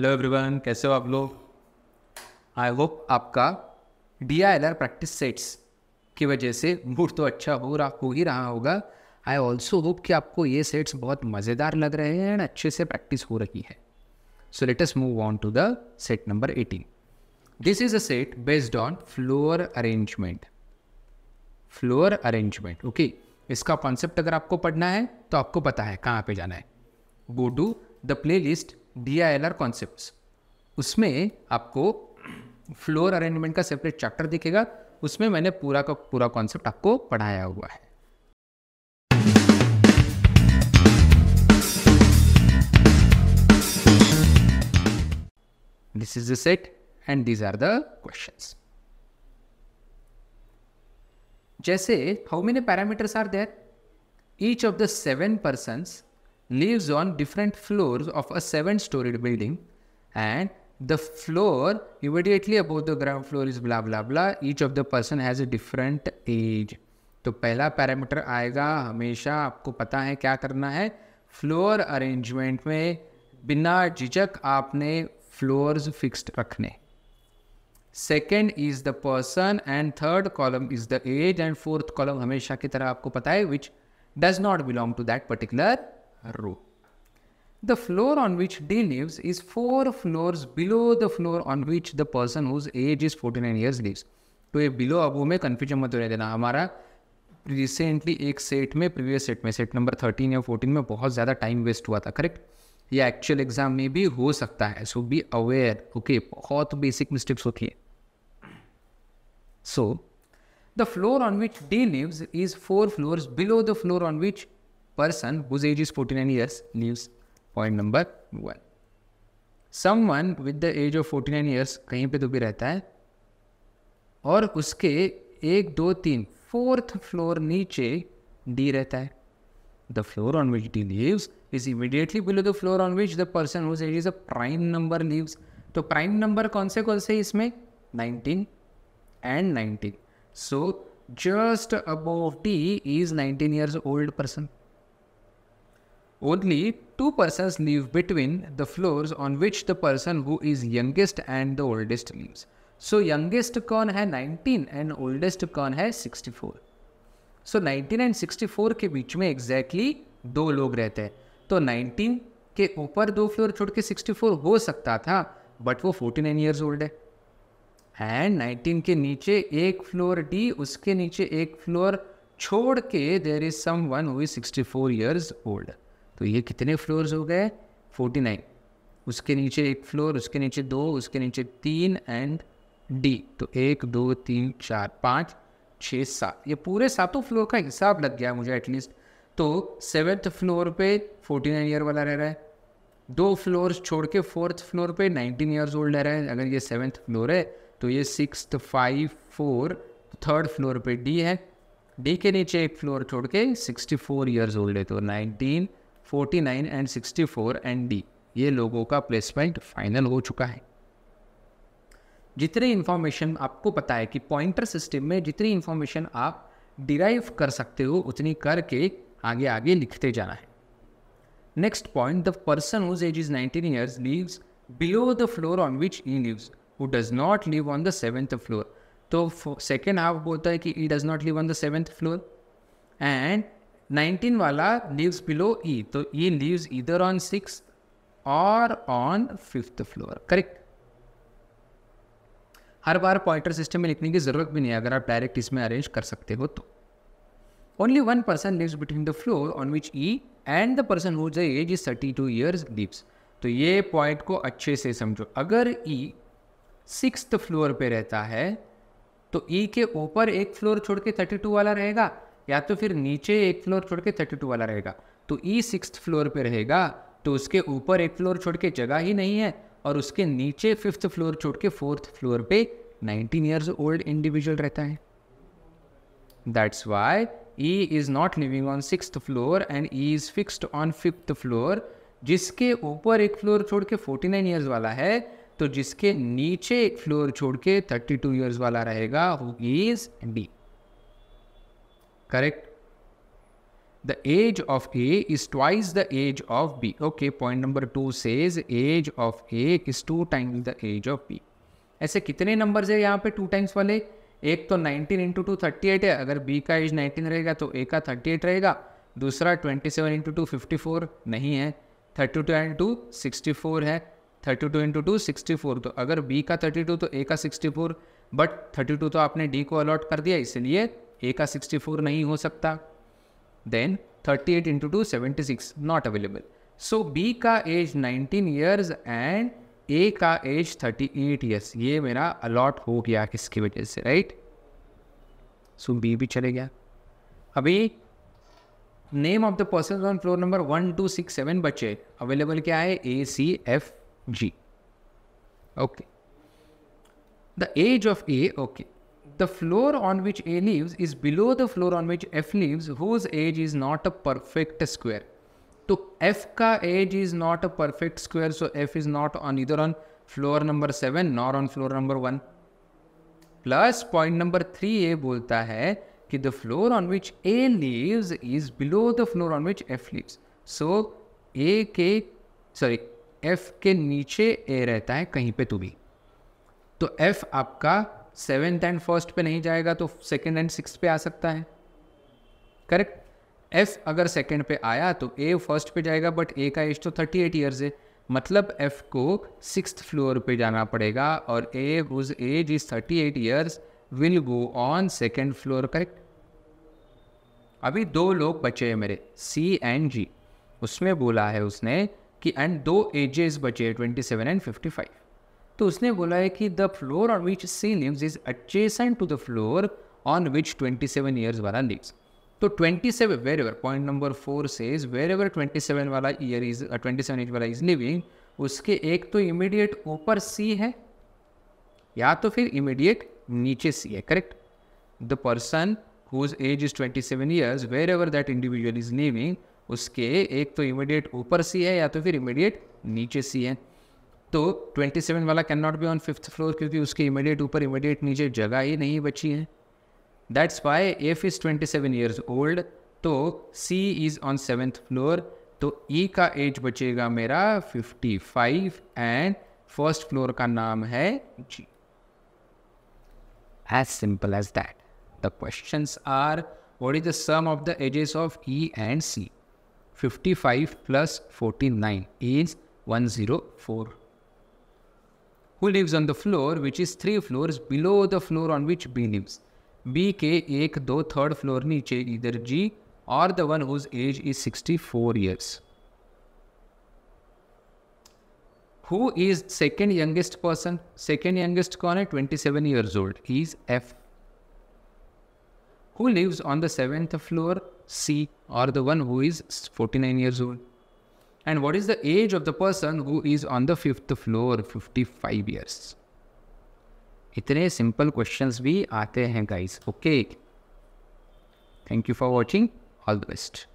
Hello everyone कैसे हो आप लोग आई होप आपका D I L R practice sets की वजह से मूड तो अच्छा हो रहा हो ही रहा होगा आई ऑल्सो होप कि आपको ये सेट्स बहुत मज़ेदार लग रहे हैं एंड अच्छे से प्रैक्टिस हो रही है so let us move on to the set number eighteen this is a set based on floor arrangement floor arrangement okay इसका कॉन्सेप्ट अगर आपको पढ़ना है तो आपको पता है कहाँ पे जाना है go to the play list D I L R concept उसमें आपको फ्लोर अरेंजमेंट का सेपरेट चैप्टर दिखेगा उसमें मैंने पूरा का पूरा कॉन्सेप्ट आपको पढ़ाया हुआ है this is the set and these are the question जैसे how many parameters are there each of the seven person lives on different floors of a seven-storied building and the floor immediately above the ground floor is blah blah blah each of the person has a different age तो पहला parameter आएगा हमेशा आपको पता है क्या करना है फ्लोर अरेंजमेंट में बिना झिझक आपने फ्लोर्स फिक्स्ड रखने second is the person and third column is the age and fourth column हमेशा की तरह आपको पता है which does not belong to that particular row. The floor on which D lives is four floors below the floor on which the person whose age is 49 years lives. तो ये below अबो में confusion मत होने देना हमारा recently एक set में previous set में सेट नंबर 13 या 14 में बहुत ज़्यादा टाइम वेस्ट हुआ था करेक्ट ये एक्चुअल एग्जाम में भी हो सकता है सो बी अवेयर ओके बहुत बेसिक मिस्टेक्स होती है so the floor on which D lives is four floors below the floor on which person whose age is 49 years leaves point number one some with the age of forty nine years कहीं पे तो भी रहता है और उसके एक दो तीन फोर्थ फ्लोर नीचे डी रहता है the floor on which D lives is immediately below the floor on which the person whose age is a prime number lives तो प्राइम नंबर कौन से कौन से इसमें nineteen and nineteen so just above D is nineteen years old person Only two persons live between the floors on which the person who is youngest and the oldest lives. So youngest कौन है 19 and oldest कौन है 64 सो so, 19 and 64 के बीच में exactly exactly दो लोग रहते हैं तो 19 के ऊपर दो फ्लोर छोड़ के 64 हो सकता था बट वो 49 नाइन ईयर्स ओल्ड है एंड 19 के नीचे एक फ्लोर डी उसके नीचे एक फ्लोर छोड़ के there is someone who sixty four years old तो ये कितने फ्लोर्स हो गए फोर्टी नाइन उसके नीचे एक फ्लोर उसके नीचे दो उसके नीचे तीन एंड डी तो एक दो तीन चार पाँच छः सात ये पूरे सातों फ्लोर का हिसाब लग गया मुझे एटलीस्ट तो सेवन्थ फ्लोर पे फोर्टी नाइन ईयर वाला रह रहा है दो फ्लोर्स छोड़ के फोर्थ फ्लोर पे नाइनटीन ईयर्स ओल्ड रह रहा है अगर ये सेवन्थ फ्लोर है तो ये six five four third floor पे डी है डी के नीचे एक फ्लोर छोड़ के सिक्सटी फोर ईयर्स ओल्ड है तो नाइनटीन 49 एंड 64 एंड डी ये लोगों का प्लेसमेंट फाइनल हो चुका है जितने इन्फॉर्मेशन आपको पता है कि पॉइंटर सिस्टम में जितनी इन्फॉर्मेशन आप डिराइव कर सकते हो उतनी करके आगे आगे लिखते जाना है next point the person whose age is 19 years lives below the floor on which E lives who does not live on the seventh floor तो सेकेंड हाफ बोलता है कि E does not live on the seventh floor and nineteen वाला lives below E तो E lives इधर on six और on fifth floor correct हर बार पॉइंटर सिस्टम में लिखने की जरूरत भी नहीं है अगर आप डायरेक्ट इसमें अरेंज कर सकते हो तो only one person lives between the floor on which E and the person who age is thirty two years lives तो ये पॉइंट को अच्छे से समझो अगर ई सिक्स फ्लोर पे रहता है तो ई e के ऊपर एक फ्लोर छोड़ के थर्टी टू वाला रहेगा या तो फिर नीचे एक फ्लोर छोड़ के थर्टी टू वाला रहेगा तो ई सिक्स फ्लोर पे रहेगा तो उसके ऊपर एक फ्लोर छोड़ के जगह ही नहीं है और उसके नीचे फिफ्थ फ्लोर छोड़ के फोर्थ फ्लोर पे नाइनटीन ईयर्स ओल्ड इंडिविजुअल रहता है that's why E is not living on six floor and E is fixed on fifth floor जिसके ऊपर एक फ्लोर छोड़ के फोर्टी नाइन ईयर्स वाला है तो जिसके नीचे एक फ्लोर छोड़ के थर्टी टू ईयर्स वाला रहेगा who is D correct the age of A is twice the age of B. Okay, point number two says age of A is two times the age of B. ऐसे कितने numbers है यहाँ पे two times वाले एक तो 19 into two thirty है अगर बी का एज 19 रहेगा तो ए का 38 रहेगा दूसरा 27 सेवन इंटू टू फिफ्टी नहीं है 32 टू इंटू सिक्सटी है 32 टू इंटू टू सिक्सटी तो अगर बी का 32 तो ए का 64 बट 32 तो आपने डी को अलॉट कर दिया इसलिए ए का 64 नहीं हो सकता then 38 eight into two seventy six not available so B का एज 19 ईयर्स एंड ए का एज 38 एट ईयर्स ये मेरा अलॉट हो गया किसकी वजह से राइट सो बी भी चले गया अभी name of the person on floor number one two six seven बचे अवेलेबल क्या है A C F G okay the age of A okay The floor on which A lives is below the floor on which F lives, whose age is not a perfect square. तो F का age is not a perfect square, so F is not on either on floor number seven nor on floor number one Plus point number three A बोलता है कि the floor on which A lives is below the floor on which F lives. So A के sorry F के नीचे A रहता है कहीं पे तू भी तो F आपका सेवेंथ एंड फर्स्ट पे नहीं जाएगा तो सेकेंड एंड सिक्स पे आ सकता है करेक्ट एफ अगर सेकेंड पे आया तो ए फर्स्ट पे जाएगा बट ए का एज तो थर्टी एट ईयर्स है मतलब एफ को सिक्स फ्लोर पे जाना पड़ेगा और A whose age is thirty eight years will go on second floor correct अभी दो लोग बचे हैं मेरे सी एंड जी उसमें बोला है उसने कि एंड दो एजेस बचे twenty seven and fifty five तो उसने बोला है कि the floor on which C lives is adjacent to the floor on which twenty seven years वाला लिव्स तो twenty seven wherever point number four से is wherever twenty seven वाला year is twenty seven year वाला is living उसके एक तो immediate ऊपर सी है या तो फिर इमीडिएट नीचे सी है correct the person whose age is twenty seven years wherever that individual is living उसके एक तो इमीडिएट ऊपर सी है या तो फिर इमीडिएट नीचे सी है तो 27 वाला can not be on fifth floor क्योंकि उसके इमीडिएट ऊपर इमीडिएट नीचे जगह ही नहीं बची है that's why F is 27 seven years old तो C is on seventh floor तो ई e का एज बचेगा मेरा 55 एंड फर्स्ट फ्लोर का नाम है G as simple as that the question are what is the sum of the ages of E and C 55 plus forty nine is four who lives on the floor which is three floors below the floor on which B lives. B ke ek, do, third floor niche either G or the one whose age is 64 years. Who is second youngest person? Second youngest कौन है 27 years old. is F. Who lives on the seventh floor? C or the one who is 49 years old. And what is the age of the person who is on the fifth floor, 55 years? इतने simple questions भी आते हैं guys okay thank you for watching all the best